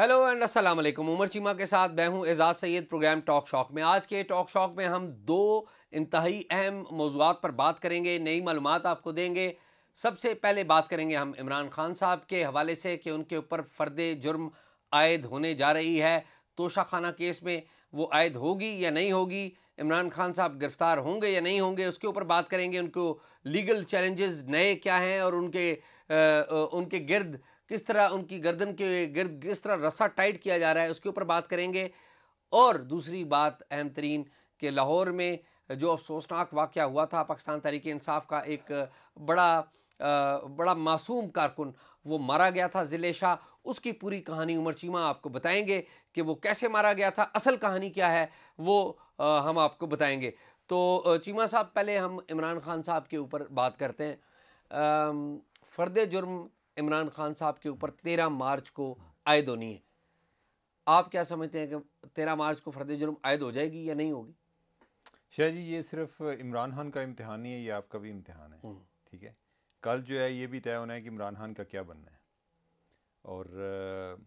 Hello and अस्सलाम वालेकुम उमर चीमा के साथ मैं हूं Ejaz Saeed program talk shock में आज के टॉक शॉक में हम दो इंतहाई अहम मौजूद पर बात करेंगे नई मालूम आपको देंगे सबसे पहले बात करेंगे हम इमरान खान साहब के हवाले से कि उनके ऊपर फर्द जुर्म आयद होने जा रही है तोशा खाना केस में वो आयद होगी या नहीं होगी इमरान खान साहब गिरफ़्तार होंगे या नहीं होंगे उसके ऊपर बात करेंगे उनको लीगल चैलेंजेस नए क्या हैं और उनके उनके गिर्द किस तरह उनकी गर्दन के गिर्द किस तरह रस्सा टाइट किया जा रहा है उसके ऊपर बात करेंगे और दूसरी बात अहम तरीन कि लाहौर में जो अफसोसनाक वाक़ हुआ था पाकिस्तान तहरीक इंसाफ का एक बड़ा बड़ा मासूम कारकुन वो मारा गया था ज़िले शाह उसकी पूरी कहानी उमर चीमा आपको बताएंगे कि वो कैसे मारा गया था असल कहानी क्या है वो हम आपको बताएंगे तो चीमा साहब पहले हम इमरान खान साहब के ऊपर बात करते हैं फ़र्द जुर्म इमरान खान साहब के ऊपर तेरह मार्च को आयद होनी है आप क्या समझते हैं कि तेरह मार्च को फ़र्द जुर्म आयद हो जाएगी या नहीं होगी शाह जी ये सिर्फ इमरान खान का इम्तहान नहीं है ये आपका भी इम्तहान है हम्म। ठीक है कल जो है ये भी तय होना है कि इमरान खान का क्या बनना है और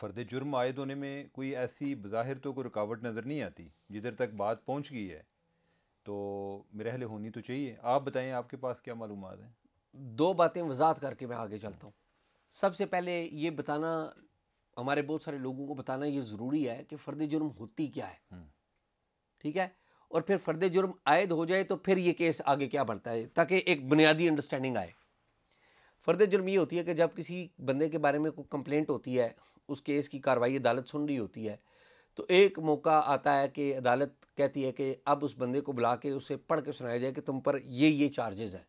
फ़र्द जुर्म आयद होने में कोई ऐसी बज़ाहिर तो कोई रुकावट नज़र नहीं आती जिधर तक बात पहुँच गई है तो मेरे हल होनी तो चाहिए आप बताएं आपके पास क्या मालूम हैं दो बातें वजात करके मैं आगे चलता हूँ सबसे पहले ये बताना हमारे बहुत सारे लोगों को बताना ये ज़रूरी है कि फ़र्द जुर्म होती क्या है हम्म। ठीक है और फिर फ़र्द जुर्म आयद हो जाए तो फिर ये केस आगे क्या बढ़ता है ताकि एक बुनियादी अंडरस्टैंडिंग आए फ़र्द जुर्म ये होती है कि जब किसी बंदे के बारे में कोई कंप्लेंट होती है उस केस की कार्रवाई अदालत सुन रही होती है तो एक मौका आता है कि अदालत कहती है कि अब उस बंदे को बुला के उसे पढ़ के सुनाया जाए कि तुम पर ये ये चार्जेज़ हैं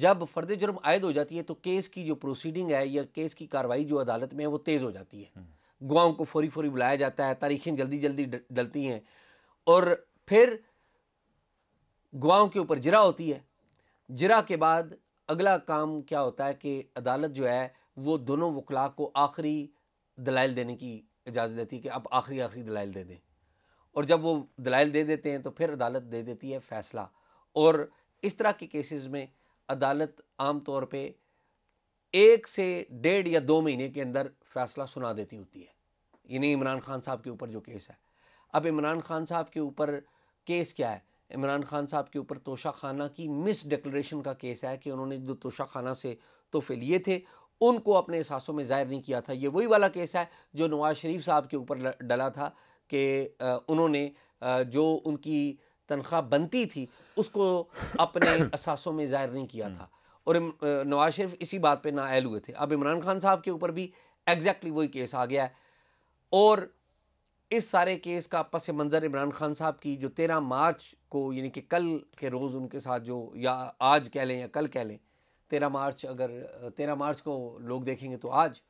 जब फर्द जुर्म आयद हो जाती है तो केस की जो प्रोसीडिंग है या केस की कार्रवाई जो अदालत में है वो तेज़ हो जाती है हम्म। गुआओं को फौरी फौरी बुलाया जाता है तारीखें जल्दी जल्दी डलती हैं और फिर गुआओं के ऊपर जरा होती है जरा के बाद अगला काम क्या होता है कि अदालत जो है वो दोनों वकला को आखिरी दलाइल देने की इजाज़त देती है कि आप आखिरी आखिरी दलाइल दे दें और जब वो दलाइल दे देते हैं तो फिर अदालत दे देती है फ़ैसला और इस तरह के केसेस में अदालत आम तौर पे एक से डेढ़ या दो महीने के अंदर फैसला सुना देती होती है यानी इमरान खान साहब के ऊपर जो केस है अब इमरान खान साहब के ऊपर केस क्या है इमरान खान साहब के ऊपर तोशा खाना की मिस डिक्लेशन का केस है कि उन्होंने जो तोशा खाना से तोहफे लिए थे उनको अपने एहसासों में ज़ाहिर नहीं किया था ये वही वाला केस है जो नवाज़ शरीफ साहब के ऊपर डला था कि उन्होंने जो उनकी तनख्वाह बनती थी उसको अपने असासों में ज़ाहिर नहीं किया था और नवाज शरीफ इसी बात पे आयल हुए थे अब इमरान खान साहब के ऊपर भी एग्जैक्टली वही केस आ गया है और इस सारे केस का पस मंज़र इमरान खान साहब की जो तेरह मार्च को यानी कि कल के रोज़ उनके साथ जो या आज कह लें या कल कह लें तेरह मार्च अगर तेरह मार्च को लोग देखेंगे तो आज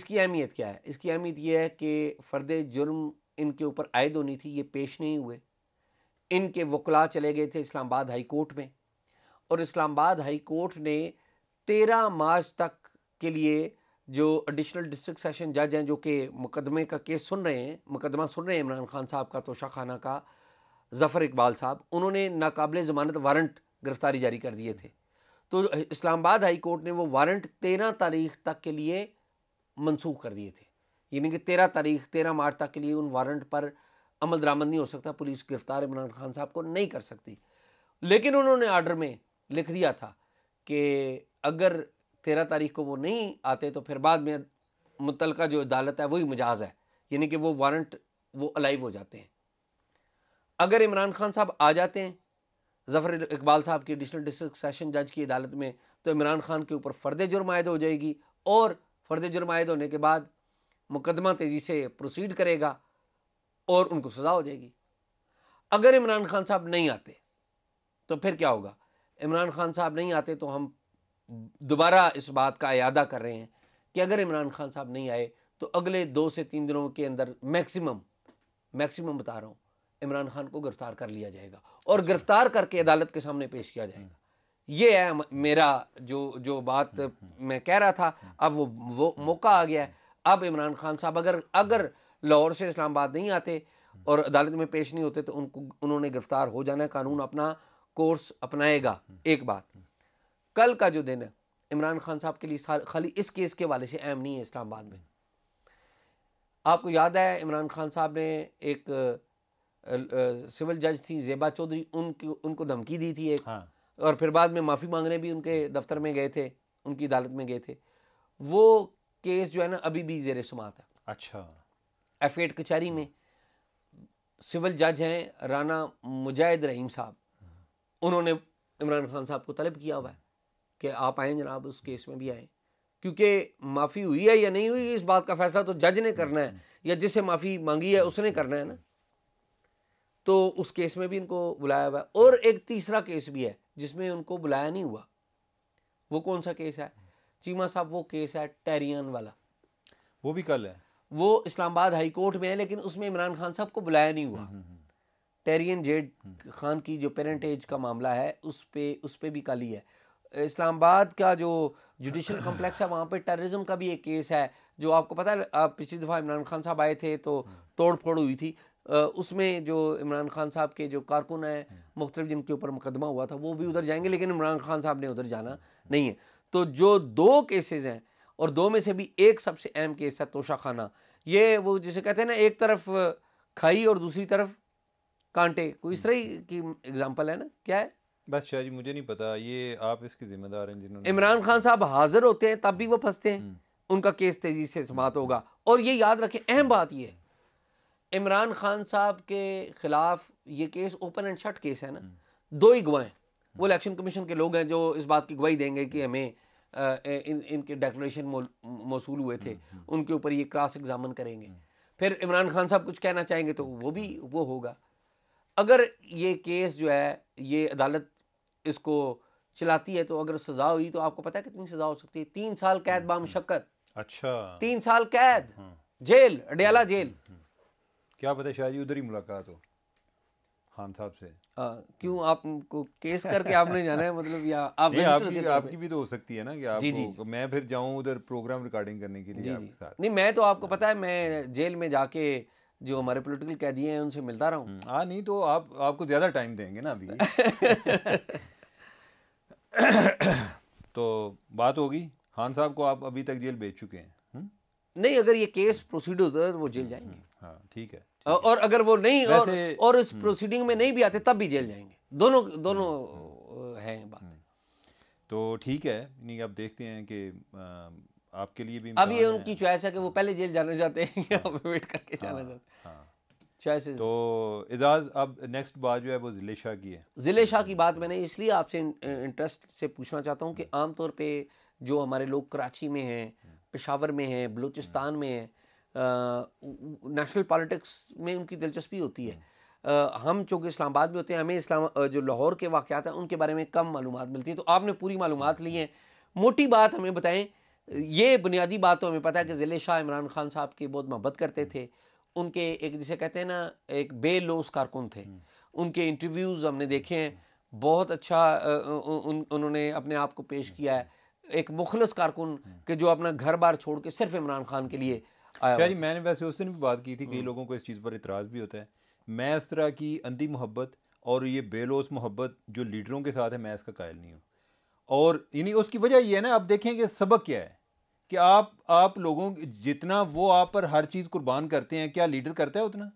इसकी अहमियत क्या है इसकी अहमियत यह है कि फ़र्द जुर्म इनके ऊपर आयद होनी थी ये पेश नहीं हुए इनके वकला चले गए थे इस्लामाबाद हाई कोर्ट में और इस्लामाबाद हाई कोर्ट ने तेरह मार्च तक के लिए जो एडिशनल डिस्ट्रिक्ट सेशन जज हैं जो कि मुकदमे का केस सुन रहे हैं मुकदमा सुन रहे हैं इमरान खान साहब का तोशा खाना का जफ़र इकबाल साहब उन्होंने नाकबले ज़मानत वारंट गिरफ़्तारी जारी कर दिए थे तो इस्लामाबाद हाई कोर्ट ने वो वारंट तेरह तारीख तक के लिए मनसूख कर दिए थे यानी कि तेरह तारीख तेरह मार्च तक के लिए उन वारंट पर अमल दरामद नहीं हो सकता पुलिस गिरफ्तार इमरान खान साहब को नहीं कर सकती लेकिन उन्होंने आर्डर में लिख दिया था कि अगर तेरह तारीख को वो नहीं आते तो फिर बाद में मुतलका जो अदालत है वही मजाज है यानी कि वो वारंट वो अलाइव हो जाते हैं अगर इमरान खान साहब आ जाते हैं जफर इकबाल साहब की एडिशनल डिस्ट्रिक्ट सेशन जज की अदालत में तो इमरान खान के ऊपर फर्द जुर्म आयद हो जाएगी और फर्द जुर्म आयद होने के बाद मुकदमा तेज़ी से प्रोसीड करेगा और उनको सज़ा हो जाएगी अगर इमरान खान साहब नहीं आते तो फिर क्या होगा इमरान खान साहब नहीं आते तो हम दोबारा इस बात का अदा कर रहे हैं कि अगर इमरान खान साहब नहीं आए तो अगले दो से तीन दिनों के अंदर मैक्सिमम मैक्सिमम बता रहा हूँ इमरान खान को गिरफ्तार कर लिया जाएगा और अच्छा। गिरफ्तार करके अदालत के सामने पेश किया जाएगा हम्म। ये है मेरा जो जो बात हम्म, हम्म। मैं कह रहा था अब वो वो मौका आ गया है अब इमरान खान साहब अगर अगर लाहौर से इस्लामाबाद नहीं आते और अदालत में पेश नहीं होते तो उनको उन्होंने गिरफ्तार हो जाना कानून अपना कोर्स अपनाएगा एक बात कल का जो दिन है इमरान खान साहब के लिए खाली इस केस के वाले से अहम नहीं है इस्लामाबाद में आपको याद है इमरान खान साहब ने एक सिविल जज थी जेबा चौधरी उनकी उनको धमकी दी थी एक हाँ। और फिर बाद में माफ़ी मांगने भी उनके दफ्तर में गए थे उनकी अदालत में गए थे वो केस जो है ना अभी भी जेर समात है अच्छा एफ कचहरी में सिविल जज हैं राना मुजाहिद रहीम साहब उन्होंने इमरान खान साहब को तलब किया हुआ है कि आप आए जनाब उस केस में भी आए क्योंकि माफ़ी हुई है या नहीं हुई इस बात का फैसला तो जज ने करना है या जिससे माफ़ी मांगी है उसने करना है ना तो उस केस में भी इनको बुलाया हुआ है और एक तीसरा केस भी है जिसमें उनको बुलाया नहीं हुआ वो कौन सा केस है चीमा साहब वो केस है टेरियन वाला वो भी कल है वो इस्लामाबाद हाई कोर्ट में है लेकिन उसमें इमरान खान साहब को बुलाया नहीं हुआ हम्म, हम्म, हम्म। टेरियन जेड खान की जो पेरेंटेज का मामला है उस पर उस पर भी कल ही है इस्लामाबाद का जो जुडिशल कम्प्लेक्स है वहाँ पे टेररिज्म का भी एक केस है जो आपको पता है आप पिछली दफ़ा इमरान खान साहब आए थे तो तोड़ फोड़ हुई थी उसमें जो इमरान खान साहब के जो कारकुन हैं मुख्तलिफ जिनके ऊपर मुकदमा हुआ था वो भी उधर जाएंगे लेकिन इमरान खान साहब ने उधर जाना नहीं है तो जो दो केसेस हैं और दो में से भी एक सबसे अहम केस है तोशा खाना ये वो जिसे कहते हैं ना एक तरफ खाई और दूसरी तरफ कांटे कोई इस हम्म। तरह की एग्जाम्पल है ना क्या है बस शाह जी मुझे नहीं पता ये आप इसके जिम्मेदार हैं जिन्होंने इमरान खान साहब हाजिर होते हैं तब भी वो फंसते हैं हम्म। उनका केस तेज़ी से समाप्त होगा और ये याद रखें अहम बात ये है इमरान खान साहब के ख़िलाफ़ ये case open and shut case है ना हम्म। दो ही गवाह हैं वो इलेक्शन कमीशन के लोग हैं जो इस बात की गवाही देंगे कि हमें इन इनके डेक्लेशन मौसू हुए थे हम्म, हम्म। उनके ऊपर ये क्रॉस एग्जामन करेंगे फिर इमरान खान साहब कुछ कहना चाहेंगे तो वो भी वो होगा अगर ये केस जो है ये अदालत इसको चलाती है तो अगर सज़ा हुई तो आपको पता है कितनी सज़ा हो सकती है तीन साल कैद हम्म, बाम शक्कत अच्छा तीन साल कैद जेल अडियाला जेल क्या पता शायद उधर ही मुलाकात हो खान साहब से आ, हाँ, क्यों आपको केस करके आपने जाना है मतलब या आप नहीं, आपकी, आपकी, आपकी भी तो हो सकती है ना कि आप जी, जी. मैं फिर जाऊं उधर प्रोग्राम रिकॉर्डिंग करने के लिए जी, आपके साथ नहीं मैं तो आपको हाँ। पता है मैं जेल में जाके जो हमारे पॉलिटिकल कैदी हैं उनसे मिलता रहा हूँ हम्म, हाँ नहीं तो आप आपको ज़्यादा टाइम देंगे ना अभी तो बात होगी खान साहब को आप अभी तक जेल भेज चुके हैं हम्म? नहीं अगर ये केस प्रोसीड होता है तो वो जेल हम्म, जाएंगे हाँ ठीक है और अगर वो नहीं और, और इस प्रोसीडिंग हम्म। में नहीं भी आते तब भी जेल जाएंगे दोनों दोनों हम्म। हैं बात हम्म। तो ठीक है नहीं आप देखते हैं कि आपके लिए भी अभी उनकी चॉइस है कि वो पहले जेल जाना चाहते हैं या वेट हाँ। करके जाना हाँ, चाहते हैं हाँ। तो इजाज अब नेक्स्ट बात जो है वो ज़िले शाह की है ज़िले शाह की बात मैंने इसलिए आपसे इंटरेस्ट से पूछना चाहता हूँ कि आमतौर पे जो हमारे लोग कराची में हैं पेशावर में हैं बलूचिस्तान में हैं नेशनल पॉलिटिक्स में उनकी दिलचस्पी होती है आ, हम चूँकि इस्लामाबाद में होते हैं हमें इस्लाम जो लाहौर के वाक़ात हैं उनके बारे में कम मालूम मिलती है तो आपने पूरी मालूम ली हैं मोटी बात हमें बताएं ये बुनियादी बात तो हमें पता है कि ज़िले शाह इमरान खान साहब की बहुत मोहब्बत करते थे उनके एक जिसे कहते हैं ना एक बेलोस कारकुन थे हम्म। उनके इंटरव्यूज़ हमने देखे हैं बहुत अच्छा उन उन्होंने अपने आप को पेश किया है एक मुखलस कारकुन हम्म। के जो अपना घर बार छोड़ के सिर्फ इमरान खान के लिए शायद मैंने वैसे उस दिन भी बात की थी कई हम्म। लोगों को इस चीज़ पर इतराज़ भी होता है मैं इस तरह की अंधी मोहब्बत और ये बेलोस मोहब्बत जो लीडरों के साथ है मैं इसका कायल नहीं हूँ और यानी उसकी वजह यह है ना आप देखें कि सबक क्या है कि आप आप लोगों जितना वो आप पर हर चीज़ कुर्बान करते हैं क्या लीडर करता है उतना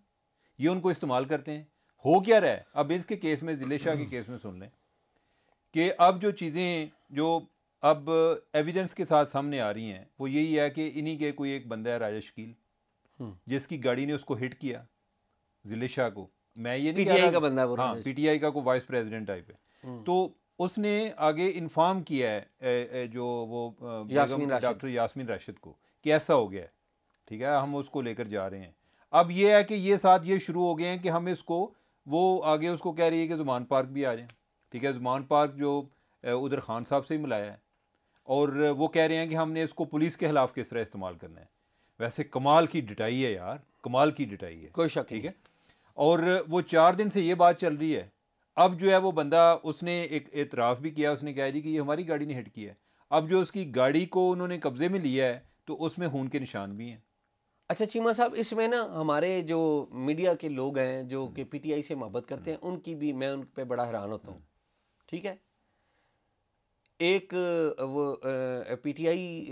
ये उनको इस्तेमाल करते हैं हो क्या रहा है अब इसके केस में जिले शाह के हम्म। केस में सुन लें कि अब जो चीज़ें जो अब एविडेंस के साथ सामने आ रही हैं वो यही है कि इन्हीं के कोई एक बंदा है राजेश कील हम्म। जिसकी गाड़ी ने उसको हिट किया जिले शाह को मैं ये नहीं पीटीआई का बंदा हाँ आई का को वाइस प्रेसिडेंट टाइप है हम्म। तो उसने आगे इन्फॉर्म किया है ए, ए, जो वो डॉक्टर यासमिन राशिद को कि ऐसा हो गया है ठीक है हम उसको लेकर जा रहे हैं अब ये है कि ये साथ ये शुरू हो गए हैं कि हम इसको वो आगे उसको कह रही है कि जुमान पार्क भी आ जाए ठीक है जुमान पार्क जो उधर खान साहब से ही मिलाया है और वो कह रहे हैं कि हमने इसको पुलिस के खिलाफ किस तरह इस्तेमाल करना है वैसे कमाल की डिटाई है यार कमाल की डिटाई है कोई शक ठीक है और वो चार दिन से ये बात चल रही है अब जो है वो बंदा उसने एक एतराफ़ भी किया उसने कहा जी कि ये हमारी गाड़ी ने हिट की है अब जो उसकी गाड़ी को उन्होंने कब्ज़े में लिया है तो उसमें खून के निशान भी हैं अच्छा चीमा साहब इसमें ना हमारे जो मीडिया के लोग हैं जो हम्म। कि पीटीआई से मोहब्बत करते हैं हम्म। उनकी भी मैं उन पर बड़ा हैरान होता हूँ हम्म। ठीक है एक वो पीटीआई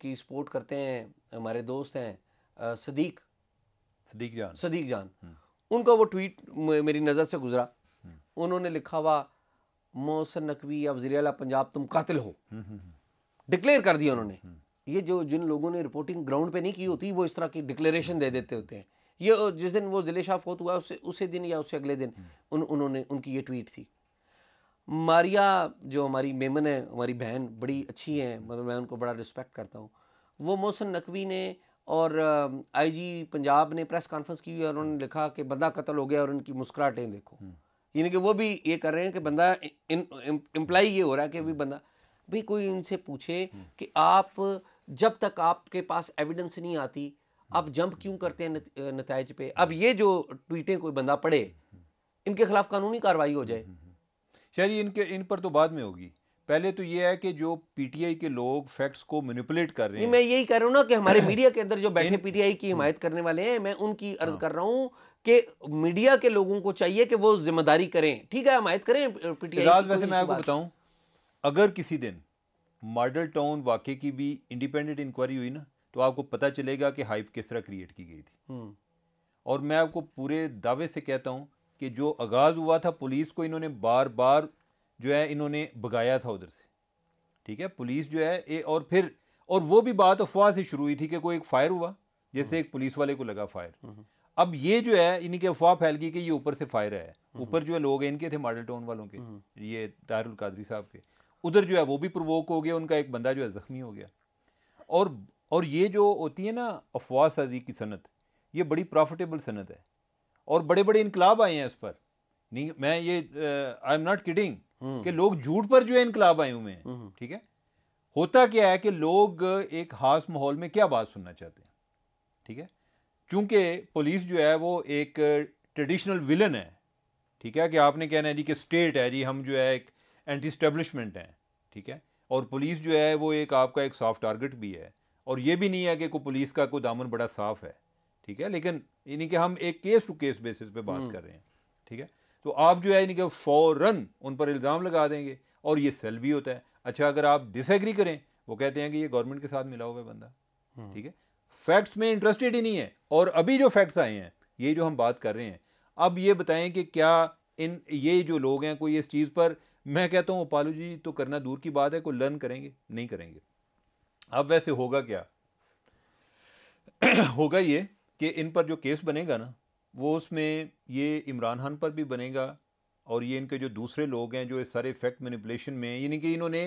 की सपोर्ट करते हैं हमारे दोस्त हैं सदीक सदीक जान सदीक जान हम्म। उनका वो ट्वीट मेरी नज़र से गुजरा हम्म। उन्होंने लिखा हुआ मोहसन नकवी या वजी अला पंजाब तुम कातिल हो डिक्लेयर हम्म, कर दिया उन्होंने ये जो जिन लोगों ने रिपोर्टिंग ग्राउंड पे नहीं की होती वो इस तरह की डिक्लेरेशन दे देते होते हैं ये जिस दिन वो ज़िले शाह फोत हुआ उसे उसी दिन या उससे अगले दिन उन उन्होंने उनकी ये ट्वीट थी मारिया जो हमारी मेमन है हमारी बहन बड़ी अच्छी है मतलब मैं उनको बड़ा रिस्पेक्ट करता हूँ वो मोहसिन नकवी ने और आईजी पंजाब ने प्रेस कॉन्फ्रेंस की हुई और उन्होंने लिखा कि बंदा कत्ल हो गया और उनकी मुस्कुराहटें देखो हम्म। यानी कि वो भी ये कर रहे हैं कि बंदा इम्प्लाई ये हो रहा है कि अभी बंदा भी कोई इनसे पूछे हम्म। कि आप जब तक आपके पास एविडेंस नहीं आती हम्म। आप जंप क्यों करते हैं नतज पे अब ये जो ट्वीटें कोई बंदा पढ़े इनके खिलाफ कानूनी कार्रवाई हो जाए शायरी इनके इन पर तो बाद में होगी पहले तो ये है कि जो पीटीआई के लोग फैक्ट्स को मैनिपुलेट कर रहे हैं मैं यही कह रहा हूँ ना कि हमारे मीडिया के अंदर जो बैठे पीटीआई की हम्म। हिमायत करने वाले हैं मैं उनकी अर्ज हाँ। कर रहा हूँ कि मीडिया के लोगों को चाहिए कि वो जिम्मेदारी करें ठीक है हिमायत करें पीटीआई वैसे मैं आपको बताऊँ अगर किसी दिन मॉडल टाउन वाकई की भी इंडिपेंडेंट इंक्वायरी हुई ना तो आपको पता चलेगा कि हाइप किस तरह क्रिएट की गई थी हम्म। और मैं आपको पूरे दावे से कहता हूँ कि जो आगाज़ हुआ था पुलिस को इन्होंने बार बार जो है इन्होंने भगाया था उधर से ठीक है पुलिस जो है ए और फिर और वो भी बात अफवाह से शुरू हुई थी कि कोई एक फ़ायर हुआ जैसे एक पुलिस वाले को लगा फायर हम्म, हम्म। अब ये जो है इनकी अफवाह फैल गई कि ये ऊपर से फायर है हम्म, ऊपर जो है लोग इनके थे मॉडल टाउन वालों के ये दारुल कादरी साहब के उधर जो है वो भी प्रवोक हो गया उनका एक बंदा जो है ज़ख्मी हो गया और और ये जो होती है ना अफवाह साजी की सनत ये बड़ी प्रॉफिटेबल सनत है और बड़े बड़े इनकलाब आए हैं इस पर नहीं मैं ये आई एम नॉट किडिंग कि लोग झूठ पर जो है इनकलाब आए हुए हैं हम्म। ठीक है होता क्या है कि लोग एक खास माहौल में क्या बात सुनना चाहते हैं ठीक है चूंकि पुलिस जो है वो एक ट्रेडिशनल विलन है ठीक है कि आपने कहना है जी कि स्टेट है जी हम जो है एक एंटी स्टेब्लिशमेंट हैं ठीक है और पुलिस जो है वो एक आपका एक सॉफ्ट टारगेट भी है और ये भी नहीं है कि को पुलिस का कोई दामन बड़ा साफ है ठीक है लेकिन यानी कि हम एक केस टू केस बेसिस पे बात हम्म। कर रहे हैं ठीक है तो आप जो है यानी कि फ़ौरन उन पर इल्ज़ाम लगा देंगे और ये सेल भी होता है अच्छा अगर आप डिसएग्री करें वो कहते हैं कि ये गवर्नमेंट के साथ मिला हुआ बंदा हम्म। ठीक है फैक्ट्स में इंटरेस्टेड ही नहीं है और अभी जो फैक्ट्स आए हैं ये जो हम बात कर रहे हैं अब ये बताएं कि क्या इन ये जो लोग हैं कोई इस चीज़ पर मैं कहता हूँ जी तो करना दूर की बात है कोई लर्न करेंगे नहीं करेंगे अब वैसे होगा क्या होगा ये कि इन पर जो केस बनेगा ना वो उसमें ये इमरान खान पर भी बनेगा और ये इनके जो दूसरे लोग हैं जो इस सारे फैक्ट मैनिपुलेशन में यानी कि इन्होंने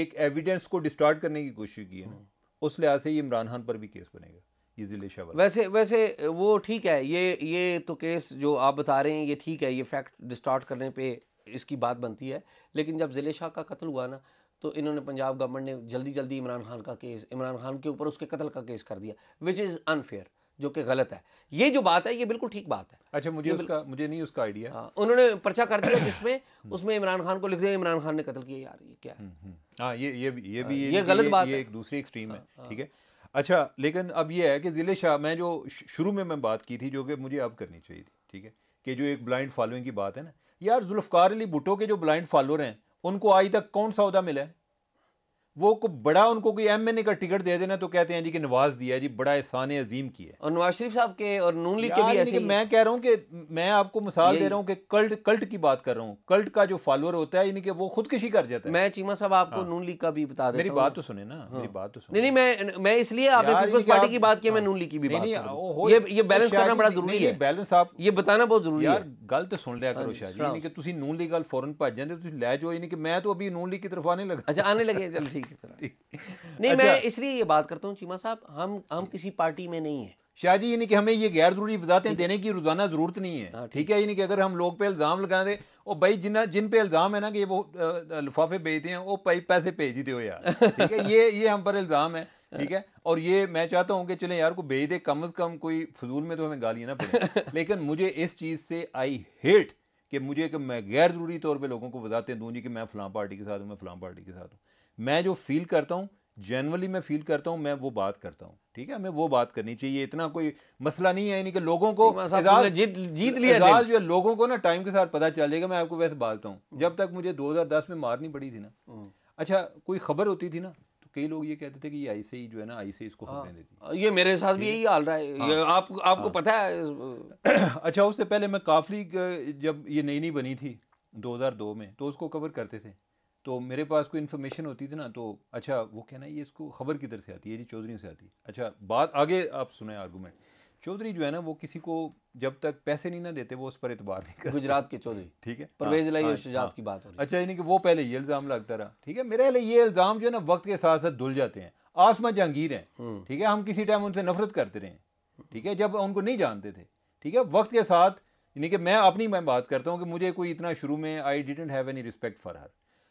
एक एविडेंस को डिस्टार्ट करने की कोशिश की है ना हम्म। उस लिहाज से ये इमरान खान पर भी केस बनेगा ये जिले शाह वैसे वैसे वो ठीक है ये ये तो केस जो आप बता रहे हैं ये ठीक है ये फैक्ट डिस्टार्ट करने पर इसकी बात बनती है लेकिन जब जिले शाह का कत्ल हुआ ना तो इन्होंने पंजाब गवर्नमेंट ने जल्दी जल्दी इमरान खान का केस इमरान खान के ऊपर उसके कत्ल का केस कर दिया विच इज़ अनफेयर जो कि गलत है ये जो बात है ये बिल्कुल ठीक बात है अच्छा मुझे उसका मुझे नहीं उसका आइडिया हाँ उन्होंने पर्चा कर दिया जिसमें उसमें इमरान खान को लिख दिया इमरान खान ने कत्ल किया यार ये क्या है हम्म, हम्म। हाँ ये ये ये भी ये, हाँ, ये गलत बात है एक दूसरी एक्सट्रीम हाँ, है हाँ। ठीक है अच्छा लेकिन अब ये है कि ज़िले शाह मैं जो शुरू में मैं बात की थी जो कि मुझे अब करनी चाहिए थी ठीक है कि जो एक ब्लाइंड फॉलोइंग की बात है ना यार जुल्फ़ार अली भुटो के जो ब्लाइंड फॉलोअर हैं उनको आज तक कौन सा अहदा मिला है वो को बड़ा उनको कोई एम एन ए का टिकट दे देना तो कहते हैं जी कि नवाज दिया जी बड़ा एहसान अजीम की है और नवाज शरीफ साहब के और नून लीग के भी ऐसे मैं कह रहा हूँ कि मैं आपको मिसाल दे रहा हूँ कि कल्ट कल्ट की बात कर रहा हूँ कल्ट का जो फॉलोअर होता है यानी कि वो खुदकशी कर जाता है मैं चीमा साहब आपको हाँ। नून लीग का भी बता दे मेरी बात तो सुने ना हाँ। मेरी बात तो सुने नहीं मैं इसलिए आपने पीपल्स पार्टी की बात की मैं हाँ। नून लीग की भी बात ये बैलेंस अच्छा, करना बड़ा जरूरी है बैलेंस आप ये बताना बहुत जरूरी है गल तो सुन लिया करो हाँ शाह जी यानी कि तुम नून लीग गल फौरन भज जाते लै जाओ यानी कि मैं तो अभी नून लीग की तरफ आने लगा अच्छा आने लगे चल ठीक नहीं अच्छा, मैं इसलिए ये बात करता हूँ चीमा साहब हम हम किसी पार्टी में नहीं है शायद जी यानी कि हमें ये गैर ज़रूरी वजातें देने की रोज़ाना ज़रूरत नहीं है हाँ, ठीक है यानी कि अगर हम लोग पे इल्ज़ाम लगा दें और भाई जिन जिन पे इल्ज़ाम है ना कि वो लिफाफे भेजते हैं वो भाई पैसे भेज देते हो यार ठीक है ये ये हम पर इल्ज़ाम है ठीक है और ये मैं चाहता हूँ कि चले यार को भेज दे कम अज़ कम कोई फजूल में तो हमें गालियाँ ना पड़े लेकिन मुझे इस चीज़ से आई हेट कि मुझे कि मैं गैर ज़रूरी तौर पर लोगों को वजातें दूँ जी कि मैं फ़लाँ पार्टी के साथ हूँ मैं फ़लाँ पार्टी के साथ हूँ मैं जो फील करता हूँ जनरली मैं फील करता हूँ मैं वो बात करता हूँ ठीक है हमें वो बात करनी चाहिए इतना कोई मसला नहीं है यानी कि लोगों को जीत जीत लिया जो लोगों को ना टाइम के साथ पता चलेगा मैं आपको वैसे बालता हूँ जब तक मुझे 2010 में मारनी पड़ी थी ना हम्म। अच्छा कोई खबर होती थी ना तो कई लोग ये कहते थे कि ये आई से ही जो है ना आई से इसको हाँ। खबरें देती ये मेरे साथ भी यही हाल रहा है हाँ। आपको हाँ। पता है अच्छा उससे पहले मैं काफली जब ये नई नई बनी थी 2002 में तो उसको कवर करते थे तो मेरे पास कोई इन्फॉर्मेशन होती थी ना तो अच्छा वो कहना ये इसको खबर किधर से आती है जी चौधरी से आती अच्छा बात आगे आप सुने आर्गूमेंट चौधरी जो है ना वो किसी को जब तक पैसे नहीं ना देते वो उस पर एतबार नहीं करते गुजरात के चौधरी ठीक है परवेज लाई हाँ, और हाँ, शुजात की हाँ। बात हो रही अच्छा यानी कि वो पहले ये इल्ज़ाम लगता रहा ठीक है मेरे लिए ये इल्ज़ाम जो है ना वक्त के साथ साथ धुल जाते हैं आसमा जहांगीर हैं हम्म। ठीक है हम किसी टाइम उनसे नफरत करते रहे ठीक है जब उनको नहीं जानते थे ठीक है वक्त के साथ यानी कि मैं अपनी मैं बात करता हूँ कि मुझे कोई इतना शुरू में I didn't have any respect for her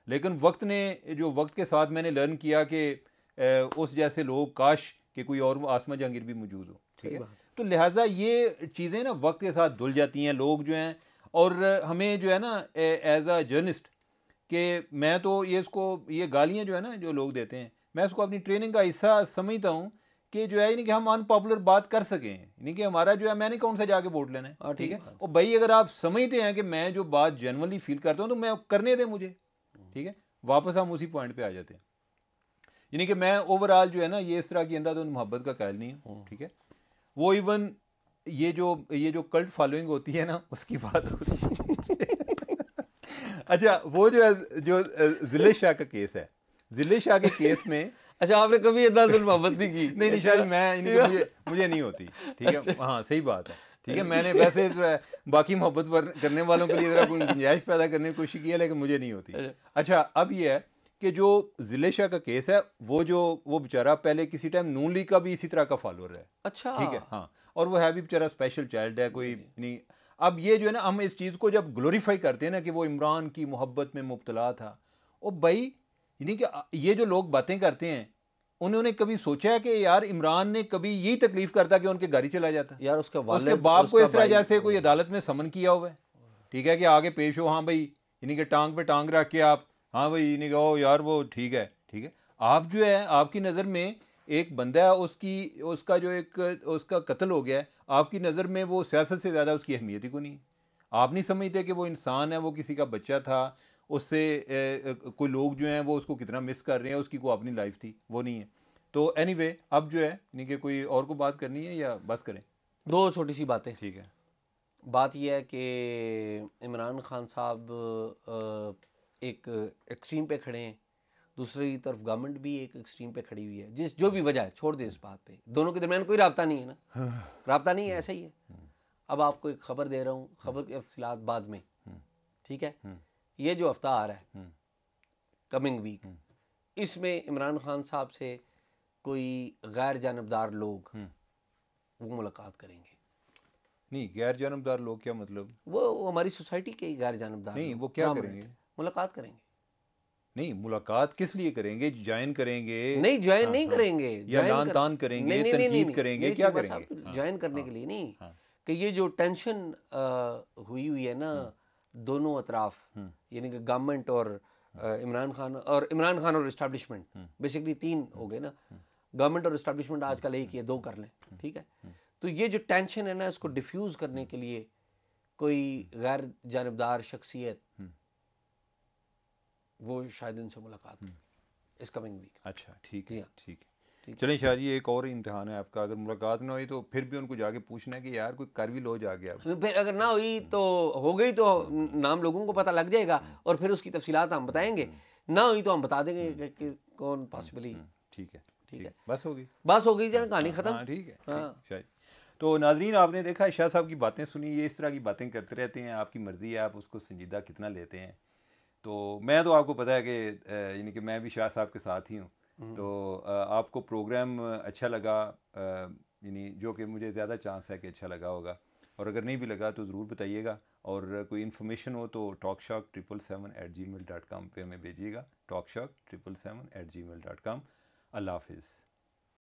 लेकिन वक्त ने जो वक्त के साथ मैंने लर्न किया कि उस जैसे लोग काश कि कोई और आसमा जहांगीर भी मौजूद हो ठीक है तो लिहाजा ये चीज़ें ना वक्त के साथ धुल जाती हैं लोग जो हैं और हमें जो है ना एज आ जर्नलिस्ट कि मैं तो ये इसको ये गालियाँ जो है ना जो लोग देते हैं मैं इसको अपनी ट्रेनिंग का हिस्सा समझता हूँ कि जो है यानी कि हम अनपॉपुलर बात कर सकें यानी कि हमारा जो है मैंने कौन सा जाके वोट लेना है हाँ, ठीक है और भाई अगर आप समझते हैं कि मैं जो बात जनरली फील करता हूँ तो मैं करने दें मुझे ठीक है वापस हम उसी पॉइंट पे आ जाते हैं यानी कि मैं ओवरऑल जो है ना ये इस तरह की अंदाज मोहब्बत का कायल नहीं हूँ हम्म। ठीक है वो इवन ये जो ये जो कल्ट फॉलोइंग होती है ना उसकी बात है अच्छा वो जो है जो जिले शाह का केस है जिले शाह के केस में अच्छा आपने कभी मोहब्बत नहीं की नहीं नहीं शायद मैं मुझे मुझे नहीं होती ठीक है अच्छा। हाँ सही बात है ठीक है मैंने वैसे बाकी मोहब्बत करने वालों के लिए ज़रा कोई गुंजाइश पैदा करने की कोशिश की है लेकिन मुझे नहीं होती अच्छा अब यह है कि जो जिले शाह का केस है वो जो वो बेचारा पहले किसी टाइम नून लीग का भी इसी तरह का फॉलोअर है अच्छा ठीक है हाँ और वो है भी बेचारा स्पेशल चाइल्ड है कोई नहीं अब ये जो है ना हम इस चीज़ को जब ग्लोरीफाई करते हैं ना कि वो इमरान की मोहब्बत में मुबतला था ओ भाई यानी कि ये जो लोग बातें करते हैं उन्होंने कभी सोचा है कि यार इमरान ने कभी यही तकलीफ करता कि उनके गाड़ी चला जाता यार उसके उसके बाप को इस तरह जैसे कोई अदालत में समन किया हुआ है ठीक है कि आगे पेश हो हाँ भाई इन्हीं के टांग पे टांग रख के आप हाँ भाई इन्हें कि ओ यार वो ठीक है ठीक है आप जो है आपकी नज़र में एक बंदा है उसकी उसका जो एक उसका कत्ल हो गया है आपकी नज़र में वो सियासत से ज़्यादा उसकी अहमियत ही को नहीं आप नहीं समझते कि वो इंसान है वो किसी का बच्चा था उससे कोई लोग जो हैं वो उसको कितना मिस कर रहे हैं उसकी को अपनी लाइफ थी वो नहीं है तो एनी anyway, अब जो है यानी कि कोई और को बात करनी है या बस करें दो छोटी सी बातें ठीक है बात यह है कि इमरान खान साहब एक एक्सट्रीम पे खड़े हैं दूसरी तरफ गवर्नमेंट भी एक एक्सट्रीम पे खड़ी हुई है जिस जो भी वजह है छोड़ दें इस बात पे दोनों के दरमियान कोई रबता नहीं है ना रबता नहीं है ऐसा ही है हम्म। अब आपको एक खबर दे रहा हूँ खबर की तफसीत बाद में हम्म। ठीक है हम्म। ये जो हफ्ता आ रहा है कमिंग हम्म। वीक हम्म। इसमें इमरान खान साहब से कोई गैर जानबदार लोग हम्म। वो मुलाकात करेंगे नहीं गैर जानबदार लोग क्या मतलब वो, वो हमारी सोसाइटी के गैर जानबदार नहीं वो क्या करेंगे मुलाकात करेंगे नहीं मुलाकात किस लिए करेंगे ज्वाइन करेंगे नहीं ज्वाइन हाँ, नहीं हाँ, करेंगे या तान करेंगे नहीं, करेंगे क्या करेंगे हाँ, ज्वाइन करने हाँ, के लिए नहीं हाँ। कि ये जो टेंशन हुई हुई है ना दोनों अतराफ यानी कि गवर्नमेंट और हाँ। इमरान खान और इमरान खान और इस्टबलिशमेंट बेसिकली हाँ। तीन हाँ। हो गए ना गवर्नमेंट और इस्टबलिशमेंट आजकल एक ही है दो कर लें ठीक है तो ये जो टेंशन है ना इसको डिफ्यूज़ करने के लिए कोई गैर जानबदार शख्सियत वो शायद इनसे मुलाकात इस कमिंग वीक अच्छा ठीक है ठीक है चलें शाह जी एक और इम्तहान है आपका अगर मुलाकात ना हुई तो फिर भी उनको जाके पूछना है कि यार कोई कर भी लो जा गया फिर अगर ना हुई तो हो गई तो नाम लोगों को पता लग जाएगा हम्म। और फिर उसकी तफसीत हम बताएंगे हम्म। ना हुई तो हम बता देंगे हम्म। कि कौन पॉसिबली ठीक है ठीक है बस होगी बस हो गई हाँ, कहानी खत्म हाँ, ठीक है हाँ। तो नाजरीन आपने देखा शाह साहब की बातें सुनी ये इस तरह की बातें करते रहते हैं आपकी मर्ज़ी है आप उसको संजीदा कितना लेते हैं तो मैं तो आपको पता है कि यानी कि मैं भी शाह साहब के साथ ही हूँ हम्म। तो आपको प्रोग्राम अच्छा लगा यानी जो कि मुझे ज़्यादा चांस है कि अच्छा लगा होगा और अगर नहीं भी लगा तो ज़रूर बताइएगा और कोई इन्फॉर्मेशन हो तो talk shock triple seven at gmail dot com पर हमें भेजिएगा talk shock triple seven at gmail dot com अल्लाह हाफिज़